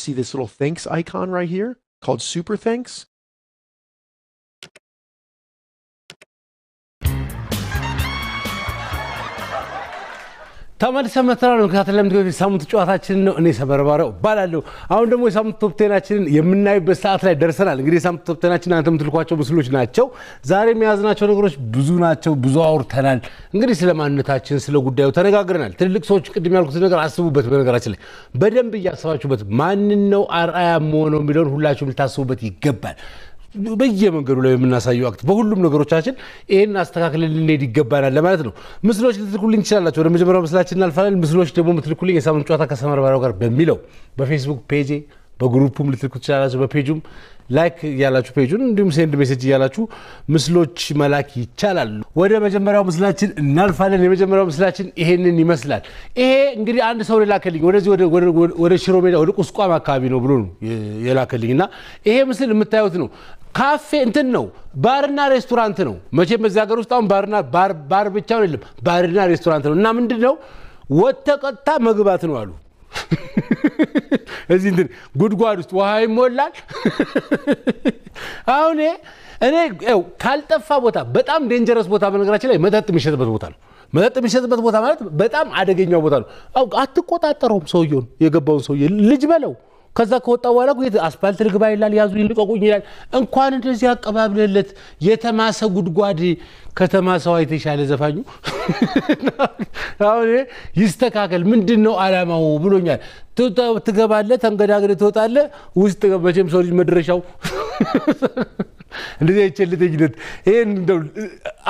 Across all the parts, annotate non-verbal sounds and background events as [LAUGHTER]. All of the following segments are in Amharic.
see this little thanks icon right here called super thanks. ተመልሰን መጥተናል። መከታተል ለምትገ ሳምንቱ ጨዋታችንን ነው። እኔ ሰበርባረው እባላለሁ። አሁን ደግሞ የሳምንቱ ቶፕቴናችንን የምናይበት ሰዓት ላይ ደርሰናል። እንግዲህ የሳምንቱ ቶፕቴናችን እናንተ የምትልኳቸው ምስሎች ናቸው። ዛሬ የያዝናቸው ነገሮች ብዙ ናቸው። ብዙ አውርተናል። እንግዲህ ስለ ማንነታችን፣ ስለ ጉዳዩ ተነጋግረናል። ትልልቅ ሰዎች ቅድም ያልኩት ነገር አስቡበት። በነገራችን ላይ በደንብ እያሰባችሁበት ማንን ነው አርአያ መሆነው የሚለውን ሁላችሁም ልታስቡበት ይገባል። በየመንገዱ ላይ የምናሳየው አክት በሁሉም ነገሮቻችን ይህን አስተካክለን ልንሄድ ይገባናል ለማለት ነው። ምስሎች ልትልኩልኝ ትችላላችሁ። ወደ መጀመሪያው ምስላችን እናልፋለን። ምስሎች ደግሞ የምትልኩልኝ የሳምንት ጨዋታ ከሰመራ ጋር በሚለው በፌስቡክ ፔጄ በግሩፑም ልትልኩ ትችላላችሁ። በፔጁም ላይክ እያላችሁ ፔጁን እንዲሁም ሴንድ ሜሴጅ እያላችሁ ምስሎች መላክ ይቻላል። ወደ መጀመሪያው ምስላችን እናልፋለን። የመጀመሪያው ምስላችን ይሄንን ይመስላል። ይሄ እንግዲህ አንድ ሰው የላከልኝ ወደዚህ ወደ ሽሮ ሜዳ ወደ ቁስቋም አካባቢ ነው ብሎ ነው የላከልኝ እና ይሄ ምስል የምታዩት ነው ካፌ እንትን ነው ባርና ሬስቶራንት ነው። መቼም በዚህ ሀገር ውስጥ አሁን ባርና ባር ብቻውን የለም ባርና ሬስቶራንት ነው እና ምንድን ነው ወተቀጥታ መግባት ነው አሉ [LAUGHS] እዚህ እንትን ጉድጓድ ውስጥ ውሃ ይሞላል። አሁን እኔ ካልጠፋ ቦታ በጣም ዴንጀረስ ቦታ፣ በነገራችን ላይ መጠጥ የሚሸጥበት ቦታ ነው። መጠጥ የሚሸጥበት ቦታ ማለት በጣም አደገኛው ቦታ ነው። አትቆጣጠረውም ሰውየውን የገባውን ሰውየ ልጅ በለው ከዛ ከወጣ በኋላ አስፓልት ልግባ ይላል፣ ያዙ ይልቀቁኝ ይላል። እንኳን እንደዚህ አቀባብለለት የተማሰ ጉድጓድ ከተማሰዋ የተሻለ ዘፋኙ [LAUGHS] አሁን ይስተካከል፣ ምንድን ነው አላማው ብሎኛል። ትገባለ፣ ተንገዳግደ ትወጣለ። ውስጥ መቼም ሰው ልጅ መድረሻው [LAUGHS] እንደዚህ አይቼ ልተኝነት ይህን እንደው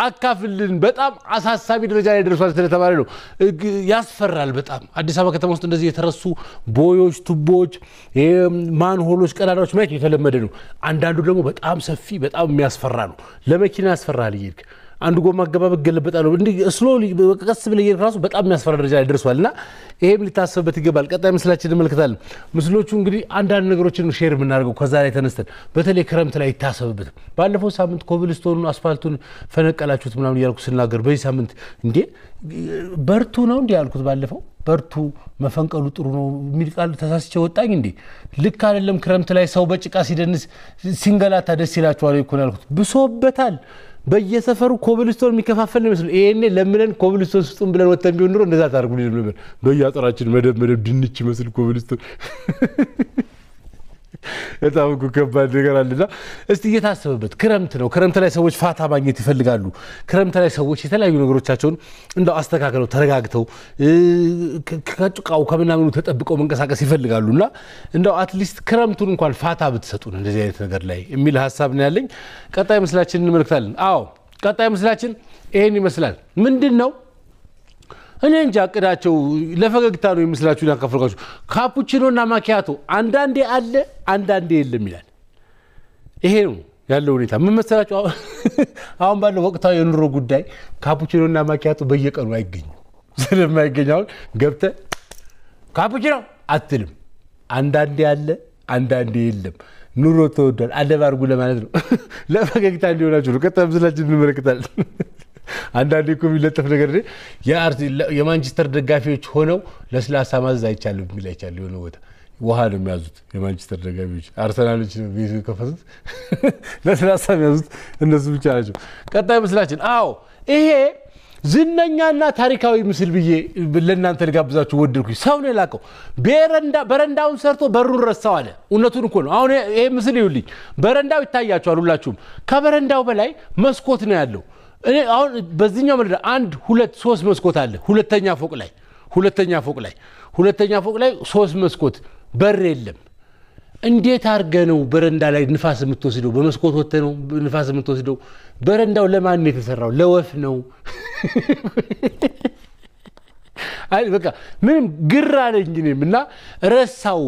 አካፍልን በጣም አሳሳቢ ደረጃ ላይ ደርሷል ስለተባለ ነው። ያስፈራል በጣም አዲስ አበባ ከተማ ውስጥ እንደዚህ የተረሱ ቦዮች፣ ቱቦዎች፣ ማንሆሎች፣ ቀዳዳዎች ማየት የተለመደ ነው። አንዳንዱ ደግሞ በጣም ሰፊ በጣም የሚያስፈራ ነው። ለመኪና ያስፈራል እየሄድክ አንዱ ጎማ አገባበት ገለበጣለሁ እንዲህ ስሎ ቀስ ብለህ ራሱ በጣም የሚያስፈራ ደረጃ ላይ ደርሷል። እና ይሄም ሊታሰብበት ይገባል። ቀጣይ ምስላችን እንመለከታለን ምስሎቹ እንግዲህ አንዳንድ ነገሮችን ሼር የምናደርገው ከዛ ላይ ተነስተን በተለይ ክረምት ላይ ይታሰብበት። ባለፈው ሳምንት ኮብልስቶኑን አስፋልቱን ፈነቀላችሁት ምናምን እያልኩ ስናገር በዚህ ሳምንት እንዴ በርቱ ነው እንዲህ ያልኩት ባለፈው በርቱ መፈንቀሉ ጥሩ ነው የሚል ቃል ተሳስቼ ወጣኝ እንዴ? ልክ አይደለም። ክረምት ላይ ሰው በጭቃ ሲደንስ ሲንገላታ ደስ ይላችኋል እኮ ነው ያልኩት። ብሶበታል። በየሰፈሩ ኮብልስቶን የሚከፋፈል ነው ይመስሉ ይሄኔ ለምለን ኮብልስቶን ስጡን ብለን ወተን ቢሆን ኑሮ እንደዛ ታደርጉ ነበር። በየአጥራችን መደብ መደብ ድንች ይመስል ኮብልስቶን በጣም እኮ ከባድ ነገር አለና እስቲ እየታሰበበት ክረምት ነው። ክረምት ላይ ሰዎች ፋታ ማግኘት ይፈልጋሉ። ክረምት ላይ ሰዎች የተለያዩ ነገሮቻቸውን እንደው አስተካክለው ተረጋግተው ከጭቃው ከምናምኑ ተጠብቀው መንቀሳቀስ ይፈልጋሉ እና እንደው አትሊስት ክረምቱን እንኳን ፋታ ብትሰጡን እንደዚህ አይነት ነገር ላይ የሚል ሀሳብ ነው ያለኝ። ቀጣይ ምስላችን እንመልክታለን። አዎ ቀጣይ ምስላችን ይሄን ይመስላል። ምንድን ነው እኔ እንጂ አቅዳቸው ለፈገግታ ነው የምስላችሁ ያካፈልኳችሁ። ካፑቺኖ እና ማኪያቶ አንዳንዴ አለ አንዳንዴ የለም ይላል። ይሄ ነው ያለው ሁኔታ። ምን መሰላችሁ አሁን [LAUGHS] ባለው ወቅታዊ የኑሮ ጉዳይ ካፑቺኖ እና ማኪያቶ በየቀኑ አይገኙ። [LAUGHS] ስለማይገኝ አሁን ገብተ ካፑቺኖ አትልም። አንዳንዴ አለ አንዳንዴ የለም። ኑሮ ተወዷል፣ አደብ አድርጉ ለማለት ነው። [LAUGHS] ለፈገግታ እንዲሆናችሁ ነው። ቀጣይ ምስላችን እንመለከታለን። አንዳንድ እኮ የሚለጠፍ ነገር የማንቸስተር ደጋፊዎች ሆነው ለስላሳ ማዘዝ አይቻልም የሚል አይቻልም። የሆነ ቦታ ውሃ ነው የሚያዙት የማንቸስተር ደጋፊዎች፣ አርሰናሎች ነው ቤት የከፈቱት [LAUGHS] ለስላሳ የሚያዙት እነሱ ብቻ ናቸው። ቀጣይ ምስላችን፣ አዎ ይሄ ዝነኛና ታሪካዊ ምስል ብዬ ለእናንተ ልጋብዛችሁ ወደድኩኝ። ሰው ነው የላከው። በረንዳውን ሰርቶ በሩን ረሳው አለ። እውነቱን እኮ ነው። አሁን ይሄ ምስል ይሁልኝ፣ በረንዳው ይታያችኋል ሁላችሁም። ከበረንዳው በላይ መስኮት ነው ያለው እኔ አሁን በዚህኛው መደዳ አንድ ሁለት ሶስት መስኮት አለ። ሁለተኛ ፎቅ ላይ ሁለተኛ ፎቅ ላይ ሁለተኛ ፎቅ ላይ ሶስት መስኮት በር የለም። እንዴት አድርገ ነው በረንዳ ላይ ንፋስ የምትወስደው? በመስኮት ወጥተ ነው ንፋስ የምትወስደው? በረንዳው ለማን ነው የተሰራው? ለወፍ ነው? [LAUGHS] አይ በቃ ምንም ግራ አለኝ እኔም እና ረሳው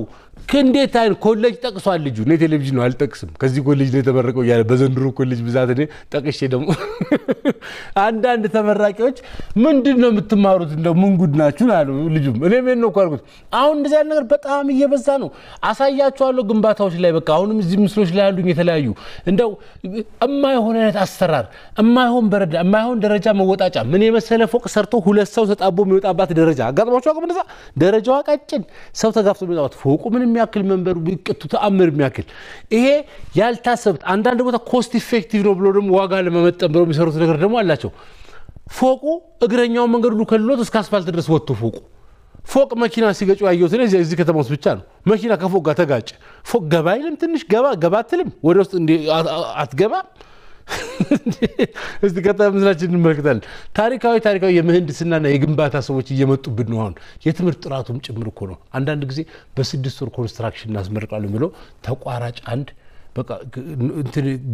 ከእንዴት አይነት ኮሌጅ ጠቅሷል ልጁ። እኔ ቴሌቪዥን ነው አልጠቅስም፣ ከዚህ ኮሌጅ ነው የተመረቀው እያለ በዘንድሮ ኮሌጅ ብዛት እኔ ጠቅሼ ደግሞ [LAUGHS] አንዳንድ ተመራቂዎች ምንድን ነው የምትማሩት እንደው ምን ጉድ ናችሁ አሉ። ልጁም እኔ ምን ነው ኳልኩት። አሁን እንደዚህ ያለ ነገር በጣም እየበዛ ነው። አሳያችኋለሁ ግንባታዎች ላይ በቃ አሁንም እዚህ ምስሎች ላይ ያሉኝ የተለያዩ እንደው እማይሆን አይነት አሰራር፣ እማይሆን በረዳ፣ እማይሆን ደረጃ መወጣጫ፣ ምን የመሰለ ፎቅ ሰርቶ ሁለት ሰው ተጣቦ የሚወጣባት ደረጃ አጋጥሟቸው አቅም እንደዛ ደረጃዋ ቀጭን ሰው ተጋፍቶ የሚወጣባት ፎቁ ምንም የሚያክል መንበሩ ቢቀቱ ተአምር የሚያክል ይሄ ያልታሰብት አንዳንድ ቦታ ኮስት ኢፌክቲቭ ነው ብሎ ደግሞ ዋጋ ለመመጠን ብለው የሚሰሩት ነገር ደግሞ አላቸው። ፎቁ እግረኛውን መንገድ ሁሉ ከልሎት እስከ አስፋልት ድረስ ወጥቶ ፎቁ ፎቅ መኪና ሲገጩ ያየሁት እዚህ ከተማ ውስጥ ብቻ ነው። መኪና ከፎቅ ጋር ተጋጭ፣ ፎቅ ገባ አይልም፣ ትንሽ ገባ ገባ አትልም፣ ወደ ውስጥ አትገባ [LAUGHS] እስቲ ቀጣይ ምስላችን እንመለከታለን። ታሪካዊ ታሪካዊ የምህንድስናና የግንባታ ሰዎች እየመጡብን ነው። አሁን የትምህርት ጥራቱም ጭምር እኮ ነው። አንዳንድ ጊዜ በስድስት ወር ኮንስትራክሽን እናስመርቃለን ብሎ ተቋራጭ አንድ በቃ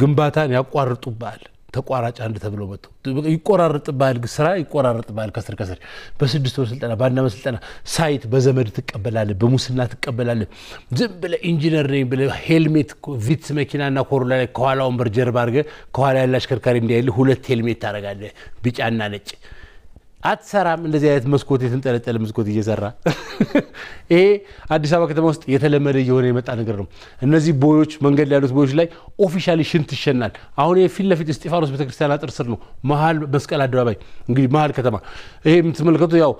ግንባታን ያቋርጡብሃል። ተቋራጭ አንድ ተብሎ መጥቶ ይቆራርጥብሃል፣ ስራ ይቆራረጥ ይቆራርጥብሃል። ከስር ከስር በስድስት ወር ስልጠና በአንድ ዓመት ስልጠና ሳይት በዘመድ ትቀበላለህ፣ በሙስና ትቀበላለህ። ዝም ብለህ ኢንጂነር ነኝ ብለህ ሄልሜት ቪትስ መኪናና ኮሮላ ላይ ከኋላ ወንበር ጀርባ አድርገህ ከኋላ ያለ አሽከርካሪ እንዳይልህ ሁለት ሄልሜት ታደርጋለህ፣ ቢጫና ነጭ አትሰራም። እንደዚህ አይነት መስኮት የተንጠለጠለ መስኮት እየሰራ [LAUGHS] ይሄ አዲስ አበባ ከተማ ውስጥ የተለመደ እየሆነ የመጣ ነገር ነው። እነዚህ ቦዮች፣ መንገድ ላይ ያሉት ቦዮች ላይ ኦፊሻሊ ሽንት ይሸናል። አሁን ፊት ለፊት እስጢፋኖስ ቤተክርስቲያን አጥር ስር ነው፣ መሀል መስቀል አደባባይ እንግዲህ መሀል ከተማ። ይሄ የምትመለከቱ ያው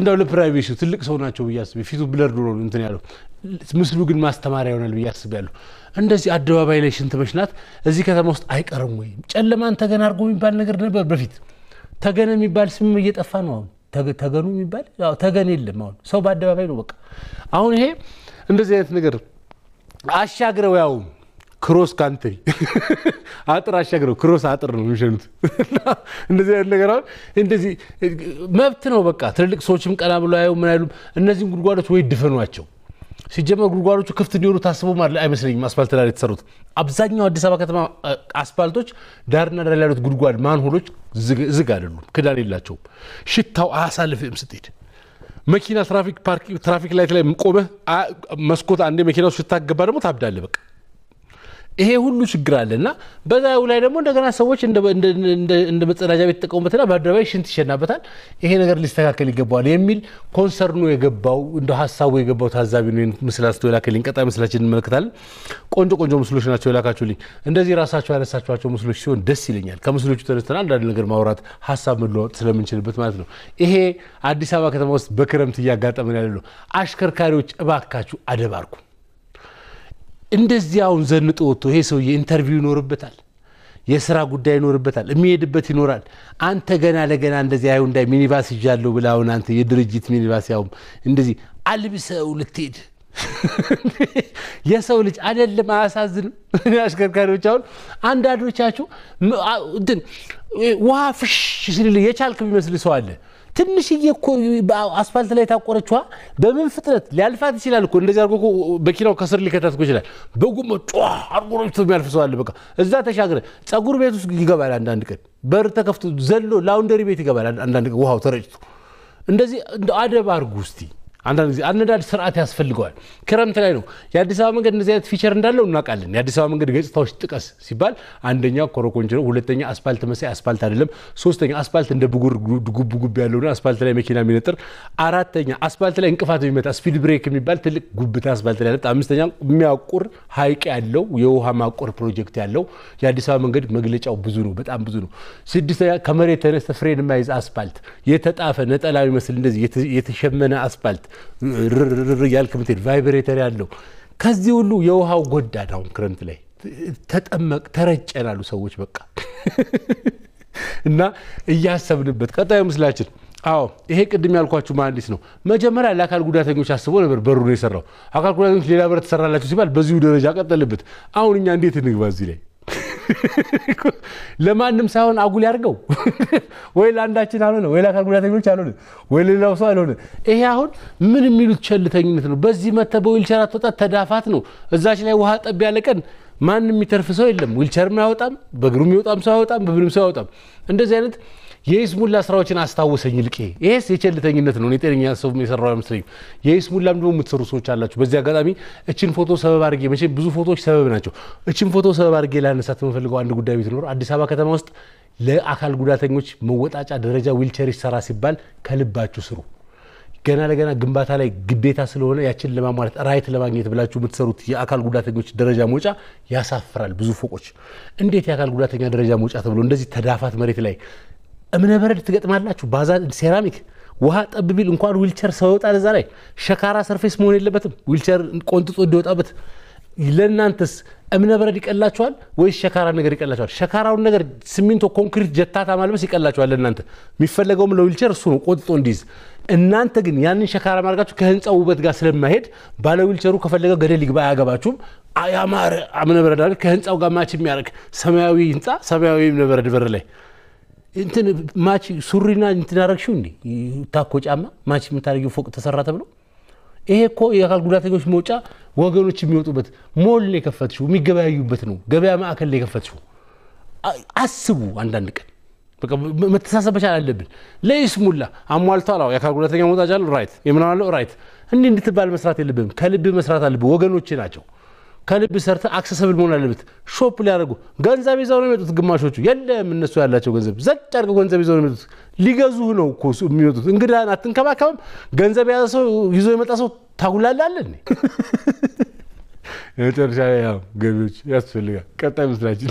እንዳው ለፕራይቬሲ ትልቅ ሰው ናቸው ብዬ አስብ፣ ፊቱ ብለር ድሮ እንትን ያለው ምስሉ ግን ማስተማሪያ ይሆናል ብዬ ያለሁ እንደዚህ አደባባይ ላይ ሽንት መሽናት እዚህ ከተማ ውስጥ አይቀርም ወይም ጨለማን ተገናርጎ የሚባል ነገር ነበር በፊት ተገን የሚባል ስም እየጠፋ ነው። አሁን ተገኑ የሚባል ተገን የለም። አሁን ሰው በአደባባይ ነው በቃ። አሁን ይሄ እንደዚህ አይነት ነገር አሻግረው ያውም ክሮስ ካንትሪ [LAUGHS] አጥር አሻግረው ክሮስ አጥር ነው የሚሸኑት። እንደዚህ አይነት ነገር አሁን እንደዚህ መብት ነው በቃ። ትልልቅ ሰዎችም ቀና ብሎ አየው ምን አይሉም። እነዚህን ጉድጓዶች ወይ ድፈኗቸው ሲጀመር ጉድጓዶቹ ክፍት እንዲሆኑ ታስቦም አይመስለኝም። አስፋልት ላይ የተሰሩት አብዛኛው አዲስ አበባ ከተማ አስፋልቶች ዳርና ዳር ያሉት ጉድጓድ ማንሆሎች ዝግ አይደሉም፣ ክዳን የላቸውም። ሽታው አያሳልፍም ስትሄድ መኪና ትራፊክ ላይት ላይ ቆመህ መስኮት አንዴ መኪናው ሽታ ደግሞ ታብዳለህ በቃ ይሄ ሁሉ ችግር አለ እና በዛው ላይ ደግሞ እንደገና ሰዎች እንደ መጸዳጃ ቤት ተጠቀሙበትና በአደባባይ ሽንት ይሸናበታል። ይሄ ነገር ሊስተካከል ይገባዋል የሚል ኮንሰርኑ የገባው እንደ ሀሳቡ የገባው ታዛቢ ነው። ምስል አንስቶ የላከልኝ ቀጣይ ምስላችን እንመለከታለን። ቆንጆ ቆንጆ ምስሎች ናቸው የላካችሁልኝ። እንደዚህ ራሳቸው ያነሳችኋቸው ምስሎች ሲሆን ደስ ይለኛል። ከምስሎቹ ተነስተን አንዳንድ ነገር ማውራት ሀሳብ መለዋወጥ ስለምንችልበት ማለት ነው። ይሄ አዲስ አበባ ከተማ ውስጥ በክረምት እያጋጠመን ያለ ነው። አሽከርካሪዎች እባካችሁ አደባርኩ እንደዚያውን ዘንጦ ወጥቶ ይሄ ሰውዬ ኢንተርቪው ይኖርበታል፣ የስራ ጉዳይ ይኖርበታል፣ የሚሄድበት ይኖራል። አንተ ገና ለገና እንደዚህ አይሁንዳይ ሚኒባስ ይዣለሁ ብለህ አሁን አንተ የድርጅት ሚኒባስ ያውም እንደዚህ አልብሰው ልትሄድ [LAUGHS] የሰው ልጅ አይደለም። አያሳዝንም? አሽከርካሪዎች አሁን አንዳንዶቻችሁ እንትን ውሃ ፍሽ ሲል የቻልክ የሚመስል ሰው አለ። ትንሽዬ እኮ አስፋልት ላይ የታቆረችዋ በምን ፍጥነት ሊያልፋት ይችላል እኮ። እንደዚህ አድርጎ መኪናው ከስር ሊከታት ይችላል። በጉሞ ጫ የሚያልፍ ሰው አለ። በቃ እዛ ተሻግረ ጸጉር ቤት ውስጥ ይገባል። አንዳንድ ቀን በር ተከፍቶ ዘሎ ላውንደሪ ቤት ይገባል። አንዳንድ ቀን ውሃው ተረጭቶ እንደዚህ አደብ አድርጉ እስቲ። አንዳንድ ጊዜ አነዳድ ስርዓት ያስፈልገዋል። ክረምት ላይ ነው የአዲስ አበባ መንገድ እንደዚህ አይነት ፊቸር እንዳለው እናውቃለን። የአዲስ አበባ መንገድ ገጽታዎች ጥቀስ ሲባል አንደኛ ኮረኮንች ነው፣ ሁለተኛ አስፓልት መሳይ አስፓልት አይደለም፣ ሶስተኛ አስፓልት እንደ ብጉር ጉብ ጉብ ያለውና አስፓልት ላይ መኪና የሚነጥር፣ አራተኛ አስፓልት ላይ እንቅፋት የሚመጣ ስፒድ ብሬክ የሚባል ትልቅ ጉብታ አስፓልት ላይ ነጥ፣ አምስተኛ የሚያቁር ሀይቅ ያለው የውሃ ማቆር ፕሮጀክት ያለው የአዲስ አበባ መንገድ መግለጫው ብዙ ነው፣ በጣም ብዙ ነው። ስድስተኛ ከመሬት ተነስተ ፍሬን የማይዝ አስፓልት የተጣፈ ነጠላ የሚመስል እንደዚህ የተሸመነ አስፓልት ርር እያልክ ምትሄድ ቫይብሬተር ያለው ከዚህ ሁሉ የውሃው ጎዳድ አሁን ክረምት ላይ ተጠመቅ ተረጨን አሉ ሰዎች በቃ እና እያሰብንበት ቀጣዩ ምስላችን አዎ ይሄ ቅድም ያልኳችሁ መሐንዲስ ነው። መጀመሪያ ለአካል ጉዳተኞች አስቦ ነበር በሩ ነው የሰራው። አካል ጉዳተኞች ሌላ ብረት ተሰራላቸው ሲባል በዚሁ ደረጃ ቀጠልበት። አሁን እኛ እንዴት እንግባ እዚህ ላይ? [LAUGHS] ለማንም ሳይሆን አጉል ያርገው [LAUGHS] ወይ ለአንዳችን አልሆነ ወይ ለአካል ጉዳተኞች አልሆነ ወይ ለሌላው ሰው አልሆነ። ይሄ አሁን ምን የሚሉት ቸልተኝነት ነው? በዚህ መተ በዊልቸር አትወጣት ተዳፋት ነው። እዛች ላይ ውሃ ጠብ ያለ ቀን ማንም የሚተርፍ ሰው የለም። ዊልቸርም አያወጣም፣ በእግሩም ይወጣም ሰው አያወጣም፣ በምንም ሰው አያወጣም። እንደዚህ አይነት የይስሙላ ስራዎችን አስታወሰኝ ልቄ። ይሄስ የቸልተኝነት ነው። ጤነኛ ሰው የሰራው አይመስለኝም። የይስሙላም ደግሞ የምትሰሩ ሰዎች አላችሁ። በዚህ አጋጣሚ እችን ፎቶ ሰበብ አድርጌ መቼ ብዙ ፎቶዎች ሰበብ ናቸው። እችን ፎቶ ሰበብ አድርጌ ላነሳት የምፈልገው አንድ ጉዳይ ቢኖር አዲስ አበባ ከተማ ውስጥ ለአካል ጉዳተኞች መወጣጫ ደረጃ ዊልቸር ይሰራ ሲባል ከልባችሁ ስሩ። ገና ለገና ግንባታ ላይ ግዴታ ስለሆነ ያችን ለማሟላት ራይት ለማግኘት ብላችሁ የምትሰሩት የአካል ጉዳተኞች ደረጃ መውጫ ያሳፍራል። ብዙ ፎቆች እንዴት የአካል ጉዳተኛ ደረጃ መውጫ ተብሎ እንደዚህ ተዳፋት መሬት ላይ እምነበረድ ትገጥማላችሁ። ባዛ ሴራሚክ ውሃ ጠብ ቢል እንኳን ዊልቸር ሰው ይወጣል። እዛ ላይ ሸካራ ሰርፌስ መሆን የለበትም። ዊልቸር ቆንጥጦ እንዲወጣበት ለእናንተስ እምነበረድ ይቀላችኋል ወይስ ሸካራ ነገር ይቀላችኋል? ሸካራውን ነገር ሲሚንቶ፣ ኮንክሪት፣ ጀታታ ማልበስ ይቀላችኋል ለእናንተ። የሚፈለገውም ለዊልቸር እሱ ነው፣ ቆንጥጦ እንዲይዝ። እናንተ ግን ያንን ሸካራ ማድረጋችሁ ከህንፃው ውበት ጋር ስለማሄድ ባለ ዊልቸሩ ከፈለገው ገደል ይግባ አያገባችሁም። ያማረ እምነበረድ ከህንፃው ጋር ማች የሚያደርግ ሰማያዊ ህንፃ ሰማያዊ እምነበረድ በር ላይ እንትን ማች ሱሪና እንትን አረግሽው እንዴ ታኮ ጫማ ማች የምታደርጊው ፎቅ ተሰራ ተብሎ ይሄ እኮ የአካል ጉዳተኞች መውጫ ወገኖች የሚወጡበት ሞል ነው የከፈትሽው፣ የሚገበያዩበት ነው ገበያ ማዕከል ነው የከፈትሽው። አስቡ አንዳንድ ቀን መተሳሰብ መቻል አለብን። ለይስሙላ አሟልቷል። አዎ የአካል ጉዳተኛ መውጣ መውጣጫ ራይት የምናለው ራይት እንዲህ እንድትባል መስራት የለብም። ከልብ መስራት አለብን። ወገኖች ናቸው። ከልብ ሰርተ አክሰሰብል መሆን አለበት። ሾፕ ሊያደርጉ ገንዘብ ይዘው ነው የሚመጡት። ግማሾቹ የለም እነሱ ያላቸው ገንዘብ ዘጭ አድርገው ገንዘብ ይዘው ነው የሚመጡት። ሊገዙህ ነው እኮ የሚመጡት። እንግዳህን አትንከባከብም። ገንዘብ የያዘ ሰው ይዞ የመጣ ሰው ታጉላላለህ። የመጨረሻ ያው ገቢዎች ያስፈልጋል። ቀጣይ ምስላችን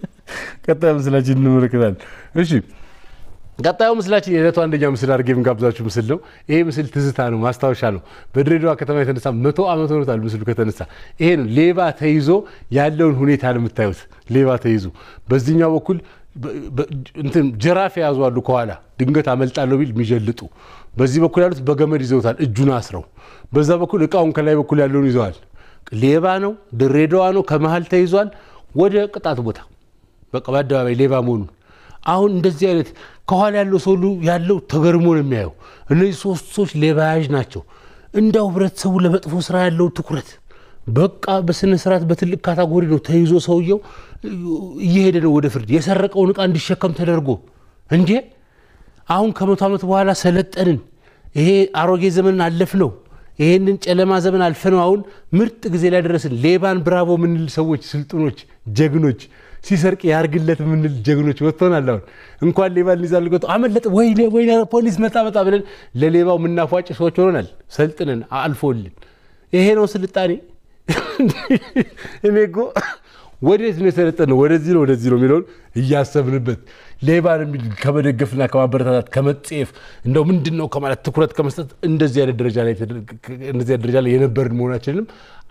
[LAUGHS] ቀጣይ ምስላችን እንመለከታለን። እሺ ቀጣዩ ምስላችን የዕለቱ አንደኛ ምስል አድርጌ የምጋብዛችሁ ምስል ነው። ይሄ ምስል ትዝታ ነው፣ ማስታወሻ ነው። በድሬዳዋ ከተማ የተነሳ መቶ ዓመት ሆኖታል ምስሉ ከተነሳ። ይሄ ነው ሌባ ተይዞ ያለውን ሁኔታ ነው የምታዩት። ሌባ ተይዞ በዚህኛው በኩል እንትን ጀራፍ የያዙ አሉ ከኋላ ድንገት አመልጣለሁ ቢል የሚጀልጡ በዚህ በኩል ያሉት በገመድ ይዘውታል እጁን አስረው፣ በዛ በኩል እቃውን ከላይ በኩል ያለውን ይዘዋል። ሌባ ነው፣ ድሬዳዋ ነው፣ ከመሀል ተይዟል። ወደ ቅጣት ቦታ በቃ በአደባባይ ሌባ መሆኑን አሁን እንደዚህ አይነት ከኋላ ያለው ሰው ያለው ተገርሞ ነው የሚያየው። እነዚህ ሶስት ሰዎች ሌባያዥ ናቸው። እንዳው ህብረተሰቡ ለመጥፎ ስራ ያለው ትኩረት በቃ በስነ ስርዓት በትልቅ ካታጎሪ ነው ተይዞ ሰውየው እየሄደ ነው ወደ ፍርድ የሰረቀውን እቃ እንዲሸከም ተደርጎ እንዴ አሁን ከመቶ ዓመት በኋላ ሰለጠንን፣ ይሄ አሮጌ ዘመን አለፍነው፣ ይሄንን ጨለማ ዘመን አልፈነው አሁን ምርጥ ጊዜ ላይ ደረስን፣ ሌባን ብራቮ ምንል ሰዎች፣ ስልጡኖች፣ ጀግኖች ሲሰርቅ ያርግለት የምንል ጀግኖች ወጥተናል። አሁን እንኳን ሌባ እንይዛል ጎ አመለጥ ወይ ወይ ፖሊስ መጣ መጣ ብለን ለሌባው የምናፏጭ ሰዎች ሆነናል። ሰልጥነን አልፎልን ይሄ ነው ስልጣኔ። እኔ እኮ ወዴት ነው የሰለጠን ወደዚህ ነው ወደዚህ ነው የሚለውን እያሰብንበት ሌባን የሚል ከመደገፍና ከማበረታታት ከመጸየፍ እንደው ምንድን ነው ከማለት ትኩረት ከመስጠት እንደዚህ ደረጃ ላይ የነበርን መሆናችንም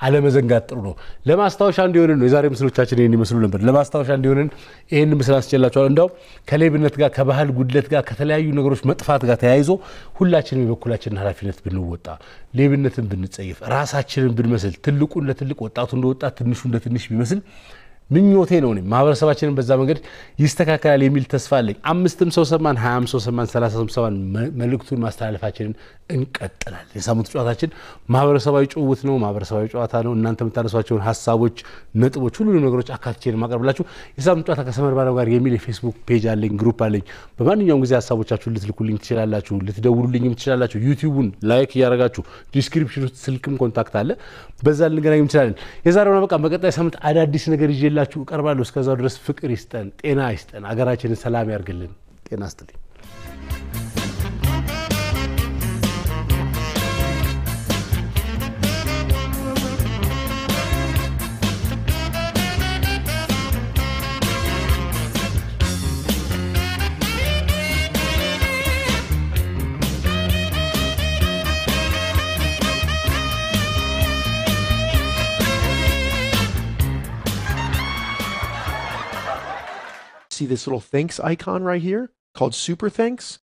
አለመዘንጋት ጥሩ ነው። ለማስታወሻ እንዲሆንን ነው። የዛሬ ምስሎቻችን ይህን ይመስሉ ነበር። ለማስታወሻ እንዲሆንን ይህን ምስል አስችላቸዋል። እንዳው ከሌብነት ጋር ከባህል ጉድለት ጋር ከተለያዩ ነገሮች መጥፋት ጋር ተያይዞ ሁላችንም የበኩላችንን ኃላፊነት ብንወጣ፣ ሌብነትን ብንጸይፍ፣ ራሳችንን ብንመስል፣ ትልቁ እንደ ትልቅ፣ ወጣቱ እንደ ወጣት፣ ትንሹ እንደ ትንሽ ቢመስል ምኞቴ ነው። ማህበረሰባችንን በዛ መንገድ ይስተካከላል የሚል ተስፋ አለኝ። አምስትም ሰው ሰማን፣ ሀያም ሰው ሰማን፣ ሰላሳ ሰማን መልእክቱን ማስተላለፋችንን እንቀጥላለን። የሳምንቱ ጨዋታችን ማህበረሰባዊ ጭውውት ነው፣ ማህበረሰባዊ ጨዋታ ነው። እናንተ የምታነሷቸውን ሀሳቦች፣ ነጥቦች፣ ሁሉንም ነገሮች አካትቼ ማቀርብላችሁ የሳምንቱ ጨዋታ ከሰመር ባለው ጋር የሚል የፌስቡክ ፔጅ አለኝ፣ ግሩፕ አለኝ። በማንኛውም ጊዜ ሀሳቦቻችሁን ልትልኩልኝ ትችላላችሁ፣ ልትደውሉልኝም ትችላላችሁ። ዩቲዩቡን ላይክ እያደረጋችሁ ዲስክሪፕሽን ውስጥ ስልክም ኮንታክት አለ፣ በዛ ልንገናኝ እንችላለን። የዛሬውን በቃ በቀጣይ ሳምንት አዳዲስ ነገር ይዤላችሁ እቀርባለሁ። እስከዛው ድረስ ፍቅር ይስጠን፣ ጤና ይስጠን፣ ሀገራችንን ሰላም ያርግልን። ጤና ይስጥልኝ። this little thanks icon right here called Super Thanks.